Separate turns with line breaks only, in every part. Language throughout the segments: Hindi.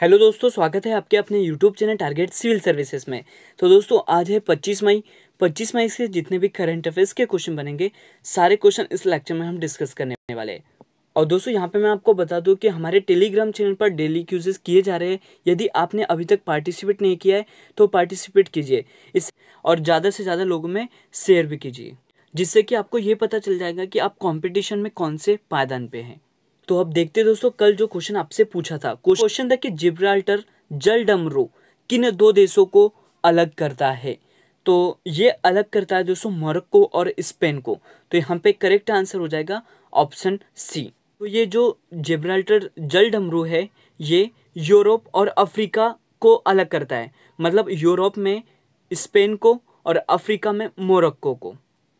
हेलो दोस्तों स्वागत है आपके अपने YouTube channel target civil services में तो दोस्तों आज है 25 मई 25 मई से जितने भी करंट अफेयर्स के क्वेश्चन बनेंगे सारे क्वेश्चन इस लेक्चर में हम डिस्कस करने वाले हैं और दोस्तों यहाँ पे मैं आपको बता दूँ कि हमारे टेलीग्राम चैनल पर डेली क्यूजेस किए जा रहे हैं यदि आपने अभी तक पार्टिसिपेट नहीं किया है तो पार्टिसिपेट कीजिए इस और ज़्यादा से ज़्यादा लोगों में शेयर भी कीजिए जिससे कि आपको ये पता चल जाएगा कि आप कॉम्पिटिशन में कौन से पायदान पर हैं तो अब देखते दोस्तों कल जो क्वेश्चन आपसे पूछा था क्वेश्चन था कि जिब्राल्टर जल डमरू किन दो देशों को अलग करता है तो ये अलग करता है दोस्तों मोरक्को और स्पेन को तो यहाँ पे करेक्ट आंसर हो जाएगा ऑप्शन सी तो ये जो जिब्राल्टर जल डमरू है ये यूरोप और अफ्रीका को अलग करता है मतलब यूरोप में स्पेन को और अफ्रीका में मोरक्को को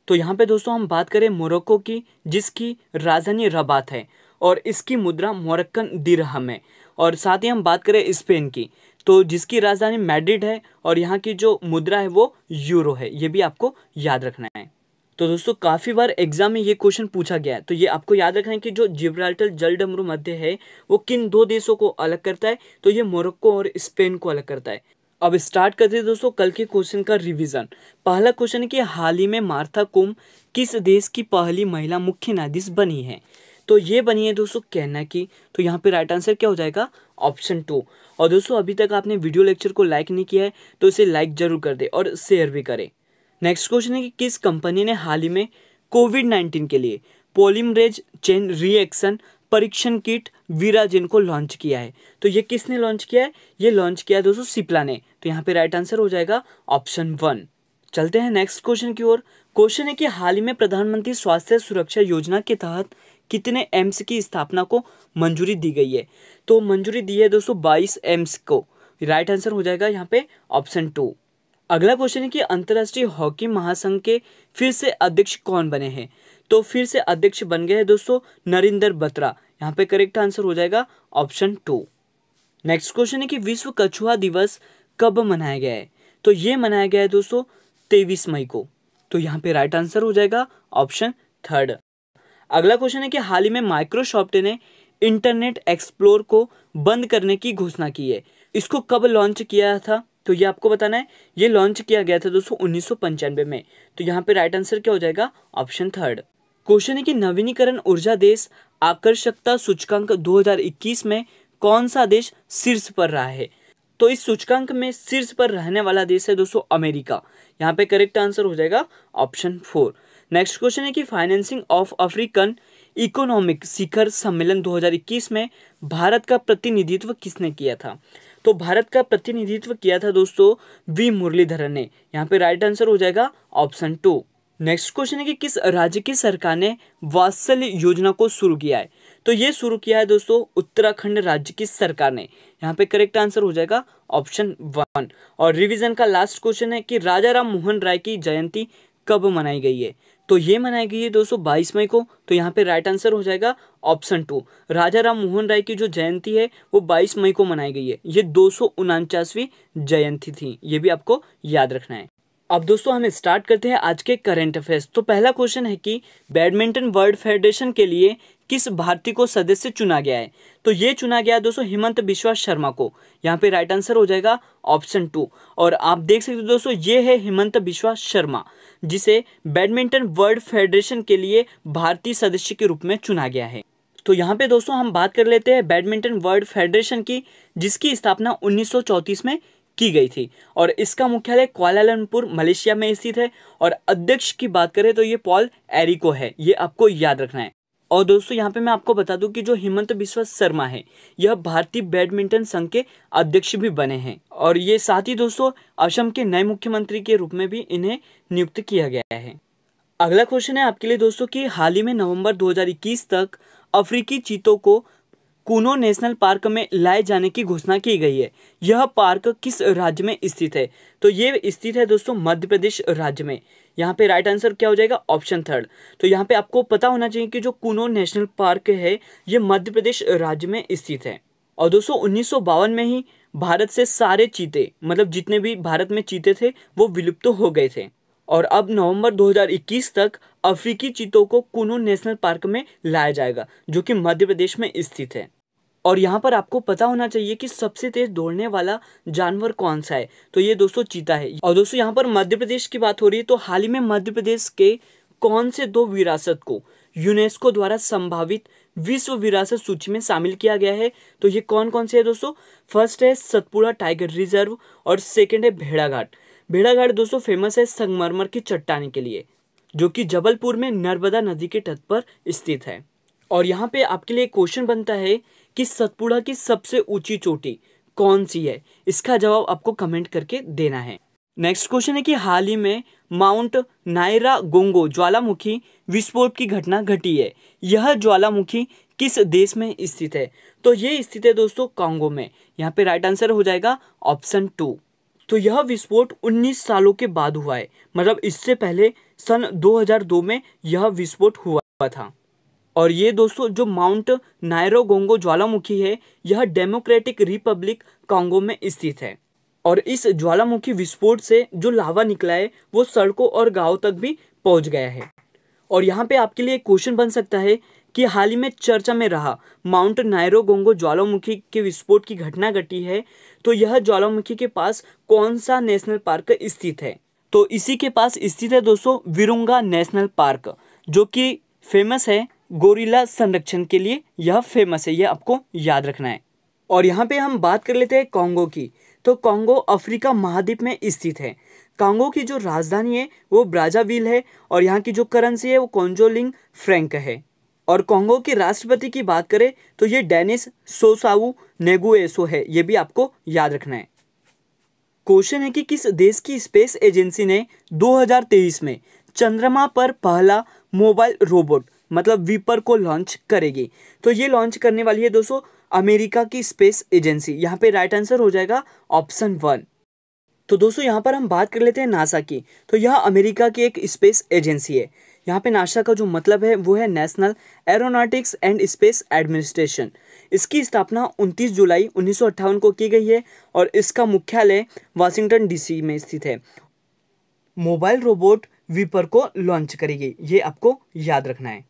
तो यहाँ पे दोस्तों हम बात करें मोरक्को की जिसकी राजधानी रबात है और इसकी मुद्रा मोरक्कन दिरहम है और साथ ही हम बात करें स्पेन की तो जिसकी राजधानी मैड्रिड है और यहाँ की जो मुद्रा है वो यूरो है ये भी आपको याद रखना है तो दोस्तों काफ़ी बार एग्जाम में ये क्वेश्चन पूछा गया है तो ये आपको याद रखना है कि जो जिब्राल्टर जल डमरू मध्य है वो किन दो देशों को अलग करता है तो ये मोरक्को और स्पेन को अलग करता है अब स्टार्ट करते हैं दोस्तों कल के क्वेश्चन का रिवीजन पहला क्वेश्चन है कि हाल ही में मार्था कुम किस देश की पहली महिला मुख्य न्यायाधीश बनी है तो ये बनी है दोस्तों कहना की तो यहाँ पे राइट आंसर क्या हो जाएगा ऑप्शन टू और दोस्तों अभी तक आपने वीडियो लेक्चर को लाइक नहीं किया है तो इसे लाइक जरूर कर दे और शेयर भी करें नेक्स्ट क्वेश्चन है कि किस कंपनी ने हाल ही में कोविड नाइन्टीन के लिए पोलिमरेज चेन रिएक्शन परीक्षण किट वीराजिन को लॉन्च किया है तो ये किसने लॉन्च किया है ये लॉन्च किया है दोस्तों सिप्ला ने तो यहाँ पे राइट आंसर हो जाएगा ऑप्शन वन चलते हैं नेक्स्ट क्वेश्चन की ओर क्वेश्चन है कि हाल ही में प्रधानमंत्री स्वास्थ्य सुरक्षा योजना के तहत कितने एम्स की स्थापना को मंजूरी दी गई है तो मंजूरी दी है दोस्तों बाईस एम्स को राइट आंसर हो जाएगा यहाँ पे ऑप्शन टू अगला क्वेश्चन है कि अंतर्राष्ट्रीय हॉकी महासंघ के फिर से अध्यक्ष कौन बने हैं तो फिर से अध्यक्ष बन गए हैं दोस्तों नरिंदर बत्रा यहाँ पे करेक्ट आंसर हो जाएगा ऑप्शन टू नेक्स्ट क्वेश्चन है कि विश्व कछुआ दिवस कब मनाया गया है तो ये मनाया गया है दोस्तों तेईस मई को तो यहाँ पे राइट आंसर हो जाएगा ऑप्शन थर्ड अगला क्वेश्चन है कि हाल ही में माइक्रोसॉफ्ट ने इंटरनेट एक्सप्लोर को बंद करने की घोषणा की है इसको कब लॉन्च किया था तो ये आपको बताना है ये लॉन्च किया गया था दोस्तों उन्नीस में तो यहाँ पे राइट आंसर क्या हो जाएगा ऑप्शन थर्ड क्वेश्चन है कि नवीनीकरण ऊर्जा देश आकर्षकता सूचकांक 2021 में कौन सा देश शीर्ष पर रहा है तो इस सूचकांक में शीर्ष पर रहने वाला देश है दोस्तों अमेरिका यहाँ पे करेक्ट आंसर हो जाएगा ऑप्शन फोर नेक्स्ट क्वेश्चन है कि फाइनेंसिंग ऑफ अफ्रीकन इकोनॉमिक शिखर सम्मेलन 2021 में भारत का प्रतिनिधित्व किसने किया था तो भारत का प्रतिनिधित्व किया था दोस्तों वी मुरलीधरन ने यहाँ पे राइट आंसर हो जाएगा ऑप्शन टू नेक्स्ट क्वेश्चन है कि किस राज्य की सरकार ने वात्सल्य योजना को शुरू किया है तो ये शुरू किया है दोस्तों उत्तराखंड राज्य की सरकार ने यहाँ पे करेक्ट आंसर हो जाएगा ऑप्शन वन और रिवीजन का लास्ट क्वेश्चन है कि राजा राम मोहन राय की जयंती कब मनाई गई है तो ये मनाई गई है दोस्तों बाईस मई को तो यहाँ पे राइट आंसर हो जाएगा ऑप्शन टू राजा राम मोहन राय की जो जयंती है वो बाईस मई को मनाई गई है ये दो जयंती थी ये भी आपको याद रखना है अब दोस्तों हम स्टार्ट करते हैं आज के करंट अफेयर्स तो पहला क्वेश्चन है कि बैडमिंटन वर्ल्ड फेडरेशन के लिए किस भारती को सदस्य चुना गया है तो ये चुना गया है दोस्तों हेमंत बिश्वा शर्मा को यहाँ पे राइट आंसर हो जाएगा ऑप्शन टू और आप देख सकते हो दोस्तों ये है हेमंत बिश्वा शर्मा जिसे बैडमिंटन वर्ल्ड फेडरेशन के लिए भारतीय सदस्य के रूप में चुना गया है तो यहाँ पे दोस्तों हम बात कर लेते हैं बैडमिंटन वर्ल्ड फेडरेशन की जिसकी स्थापना उन्नीस में की गई थी और इसका मुख्यालय क्वालालमपुर मलेशिया में स्थित है और अध्यक्ष की बात करें तो ये पॉल एरिको है ये आपको याद रखना है और दोस्तों यहाँ पे मैं आपको बता दूं कि जो हिमंत बिश्व शर्मा है यह भारतीय बैडमिंटन संघ के अध्यक्ष भी बने हैं और ये साथ ही दोस्तों असम के नए मुख्यमंत्री के रूप में भी इन्हें नियुक्त किया गया है अगला क्वेश्चन है आपके लिए दोस्तों कि हाल ही में नवंबर 2021 तक अफ्रीकी चीतों को कूनो नेशनल पार्क में लाए जाने की घोषणा की गई है यह पार्क किस राज्य में स्थित है तो ये स्थित है दोस्तों मध्य प्रदेश राज्य में यहाँ पे राइट आंसर क्या हो जाएगा ऑप्शन थर्ड तो यहाँ पे आपको पता होना चाहिए कि जो कूनो नेशनल पार्क है ये मध्य प्रदेश राज्य में स्थित है और दोस्तों उन्नीस में ही भारत से सारे चीते मतलब जितने भी भारत में चीते थे वो विलुप्त तो हो गए थे और अब नवंबर 2021 तक अफ्रीकी चीतों को कुनो नेशनल पार्क में लाया जाएगा जो कि मध्य प्रदेश में स्थित है और यहाँ पर आपको पता होना चाहिए कि सबसे तेज दौड़ने वाला जानवर कौन सा है तो ये दोस्तों चीता है और दोस्तों यहाँ पर मध्य प्रदेश की बात हो रही है तो हाल ही में मध्य प्रदेश के कौन से दो विरासत को यूनेस्को द्वारा संभावित विश्व विरासत सूची में शामिल किया गया है तो ये कौन कौन से है दोस्तों फर्स्ट है सतपुड़ा टाइगर रिजर्व और सेकेंड है भेड़ाघाट भेड़ाघाट दोस्तों फेमस है संगमरमर की चट्टाने के लिए जो कि जबलपुर में नर्मदा नदी के तट पर स्थित है और यहाँ पे आपके लिए क्वेश्चन बनता है कि सतपुड़ा की सबसे ऊंची चोटी कौन सी है इसका जवाब आपको कमेंट करके देना है नेक्स्ट क्वेश्चन है कि हाल ही में माउंट नायरा गोंगो ज्वालामुखी विस्फोट की घटना घटी है यह ज्वालामुखी किस देश में स्थित है तो यह स्थित है दोस्तों कांगो में यहाँ पे राइट आंसर हो जाएगा ऑप्शन टू तो यह विस्फोट 19 सालों के बाद हुआ है मतलब इससे पहले सन 2002 में यह विस्फोट हुआ था और ये दोस्तों जो माउंट नायरोगोंगो ज्वालामुखी है यह डेमोक्रेटिक रिपब्लिक कांगो में स्थित है और इस ज्वालामुखी विस्फोट से जो लावा निकला है वो सड़कों और गाँव तक भी पहुंच गया है और यहाँ पे आपके लिए क्वेश्चन बन सकता है कि हाल ही में चर्चा में रहा माउंट नायरोगोंगो ज्वालामुखी के विस्फोट की घटना घटी है तो यह ज्वालामुखी के पास कौन सा नेशनल पार्क स्थित है तो इसी के पास स्थित है दोस्तों विरुंगा नेशनल पार्क जो कि फेमस है गोरिल्ला संरक्षण के लिए यह फेमस है यह आपको याद रखना है और यहाँ पे हम बात कर लेते हैं कांगो की तो कांगो अफ्रीका महाद्वीप में स्थित है कांगो की जो राजधानी है वो ब्राजाविल है और यहाँ की जो करेंसी है वो कॉन्जोलिंग फ्रैंक है और कांगो के राष्ट्रपति की बात करें तो ये डेनिस सोसाऊ नेगुएसो है ये भी आपको याद रखना है क्वेश्चन है कि किस देश की स्पेस एजेंसी ने 2023 में चंद्रमा पर पहला मोबाइल रोबोट मतलब वीपर को लॉन्च करेगी तो ये लॉन्च करने वाली है दोस्तों अमेरिका की स्पेस एजेंसी यहाँ पे राइट आंसर हो जाएगा ऑप्शन वन तो दोस्तों यहाँ पर हम बात कर लेते हैं नासा की तो यह अमेरिका की एक स्पेस एजेंसी है यहाँ पे नासा का जो मतलब है वो है National Aeronautics and Space Administration इसकी स्थापना 29 जुलाई उन्नीस को की गई है और इसका मुख्यालय वाशिंगटन डीसी में स्थित है मोबाइल रोबोट वीपर को लॉन्च करेगी ये आपको याद रखना है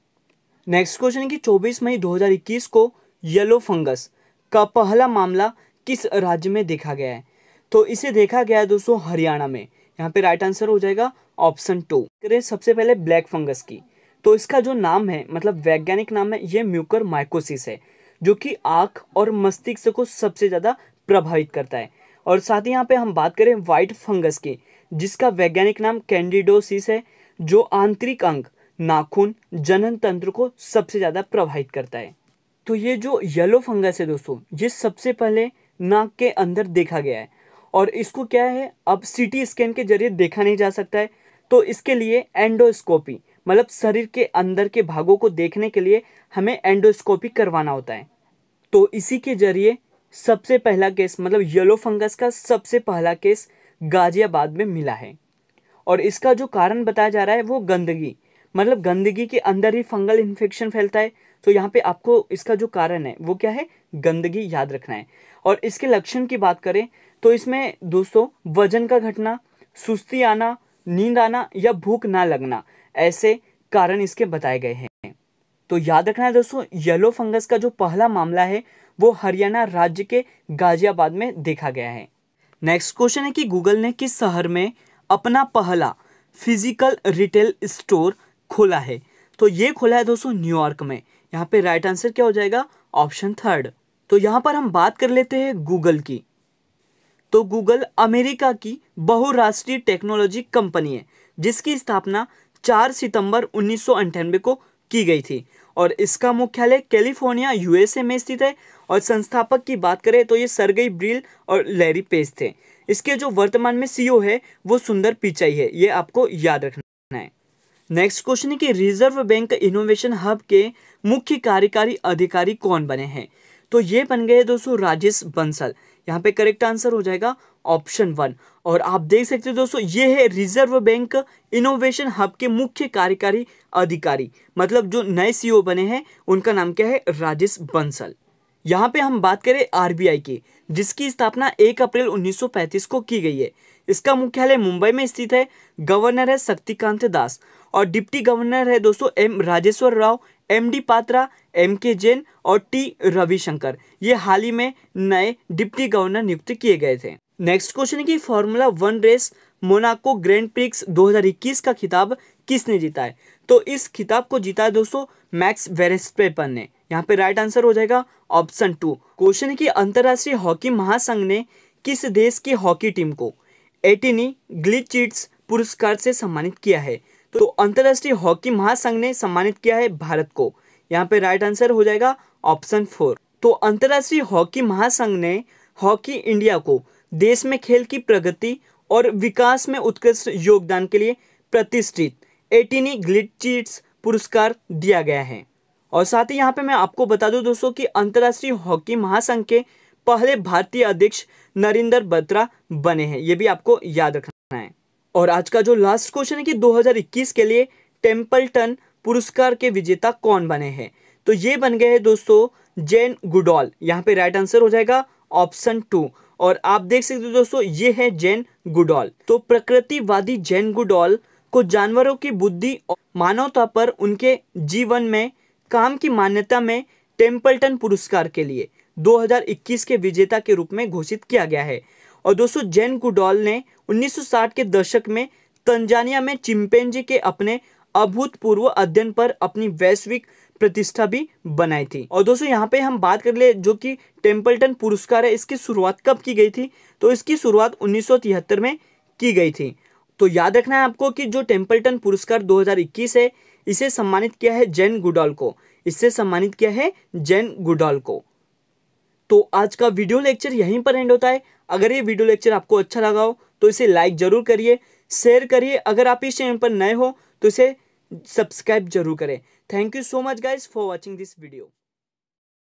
नेक्स्ट क्वेश्चन है कि 24 मई 2021 को येलो फंगस का पहला मामला किस राज्य में देखा गया है तो इसे देखा गया है दोस्तों हरियाणा में यहाँ पे राइट आंसर हो जाएगा ऑप्शन टू करें सबसे पहले ब्लैक फंगस की तो इसका जो नाम है मतलब वैज्ञानिक नाम है ये म्यूकर माइकोसिस है जो कि आँख और मस्तिष्क को सबसे ज़्यादा प्रभावित करता है और साथ ही यहाँ पे हम बात करें वाइट फंगस की जिसका वैज्ञानिक नाम कैंडिडोसिस है जो आंतरिक अंग नाखून जनन तंत्र को सबसे ज़्यादा प्रभावित करता है तो ये जो येलो फंगस है दोस्तों ये सबसे पहले नाक के अंदर देखा गया है और इसको क्या है अब सीटी स्कैन के जरिए देखा नहीं जा सकता है तो इसके लिए एंडोस्कोपी मतलब शरीर के अंदर के भागों को देखने के लिए हमें एंडोस्कोपी करवाना होता है तो इसी के जरिए सबसे पहला केस मतलब येलो फंगस का सबसे पहला केस गाजियाबाद में मिला है और इसका जो कारण बताया जा रहा है वो गंदगी मतलब गंदगी के अंदर ही फंगल इन्फेक्शन फैलता है तो यहाँ पे आपको इसका जो कारण है वो क्या है गंदगी याद रखना है और इसके लक्षण की बात करें तो इसमें दोस्तों वजन का घटना सुस्ती आना नींद आना या भूख ना लगना ऐसे कारण इसके बताए गए हैं तो याद रखना है दोस्तों येलो फंगस का जो पहला मामला है वो हरियाणा राज्य के गाजियाबाद में देखा गया है नेक्स्ट क्वेश्चन है कि गूगल ने किस शहर में अपना पहला फिजिकल रिटेल स्टोर खुला है तो ये खुला है दोस्तों न्यूयॉर्क में यहाँ पे राइट आंसर क्या हो जाएगा ऑप्शन थर्ड तो यहाँ पर हम बात कर लेते हैं गूगल की तो गूगल अमेरिका की बहुराष्ट्रीय टेक्नोलॉजी कंपनी है जिसकी स्थापना 4 सितंबर उन्नीस को की गई थी और इसका मुख्यालय कैलिफोर्निया यूएसए में स्थित है और संस्थापक की बात करें तो ये सरगई ब्रिल और लैरी पेज थे इसके जो वर्तमान में सीईओ e है वो सुंदर पिचाई है ये आपको याद रखना है नेक्स्ट क्वेश्चन है कि रिजर्व बैंक इनोवेशन हब के मुख्य कार्यकारी अधिकारी कौन बने हैं तो ये बन गए दोस्तों राजेश बंसल यहाँ पे करेक्ट आंसर हो जाएगा ऑप्शन वन और आप देख सकते हो दोस्तों ये है रिजर्व बैंक इनोवेशन हब के मुख्य कार्यकारी अधिकारी मतलब जो नए सीईओ e बने हैं उनका नाम क्या है राजेश बंसल यहाँ पे हम बात करें आरबीआई की जिसकी स्थापना 1 अप्रैल 1935 को की गई है इसका मुख्यालय मुंबई में स्थित है गवर्नर है शक्तिकांत दास और डिप्टी गवर्नर है दोस्तों M Rajeshwar Rao M D Patra M K Jain और टी रविशंकर ये हाल ही में नए डिप्टी गवर्नर नियुक्त किए गए थे नेक्स्ट क्वेश्चन है कि Formula One race Monaco Grand Prix 2021 का खिताब किसने जीता है तो इस खिताब को जीता है दोस्तों मैक्स वेरेस्पेपन ने यहाँ पे राइट आंसर हो जाएगा ऑप्शन टू क्वेश्चन है कि अंतर्राष्ट्रीय हॉकी महासंघ ने किस देश की हॉकी टीम को एटिनी ग्लिचिट्स पुरस्कार से सम्मानित किया है तो अंतर्राष्ट्रीय हॉकी महासंघ ने सम्मानित किया है भारत को यहाँ पे राइट आंसर हो जाएगा ऑप्शन फोर तो अंतर्राष्ट्रीय हॉकी महासंघ ने हॉकी इंडिया को देश में खेल की प्रगति और विकास में उत्कृष्ट योगदान के लिए प्रतिष्ठित एटीनी ग्लिटचीट्स पुरस्कार दिया गया है और साथ ही यहाँ पे मैं आपको बता दूँ दोस्तों कि अंतर्राष्ट्रीय हॉकी महासंघ के पहले भारतीय अध्यक्ष नरेंद्र बत्रा बने हैं ये भी आपको याद रखना है और आज का जो लास्ट क्वेश्चन है कि 2021 के लिए टन पुरस्कार के विजेता कौन बने हैं तो ये बन गए हैं दोस्तों जैन गुडॉल यहाँ पे राइट आंसर हो जाएगा ऑप्शन टू और आप देख सकते हो दोस्तों ये है जैन गुडॉल तो प्रकृतिवादी जैन गुडॉल को जानवरों की बुद्धि और मानवता पर उनके जीवन में काम की मान्यता में टेम्पल्टन पुरस्कार के लिए 2021 के विजेता के रूप में घोषित किया गया है और दोस्तों जैन कुडॉल ने 1960 के दशक में तंजानिया में चिंपेंजी के अपने अभूतपूर्व अध्ययन पर अपनी वैश्विक प्रतिष्ठा भी बनाई थी और दोस्तों यहाँ पे हम बात कर ले जो कि टेम्पल्टन पुरस्कार है इसकी शुरुआत कब की गई थी तो इसकी शुरुआत उन्नीस में की गई थी तो याद रखना है आपको कि जो टेम्पल्टन पुरस्कार 2021 है इसे सम्मानित किया है जैन गुडॉल को इससे सम्मानित किया है जैन गुडॉल को तो आज का वीडियो लेक्चर यहीं पर एंड होता है अगर ये वीडियो लेक्चर आपको अच्छा लगा हो तो इसे लाइक ज़रूर करिए शेयर करिए अगर आप इस चैनल पर नए हो तो इसे सब्सक्राइब जरूर करें thank you so much guys for watching this video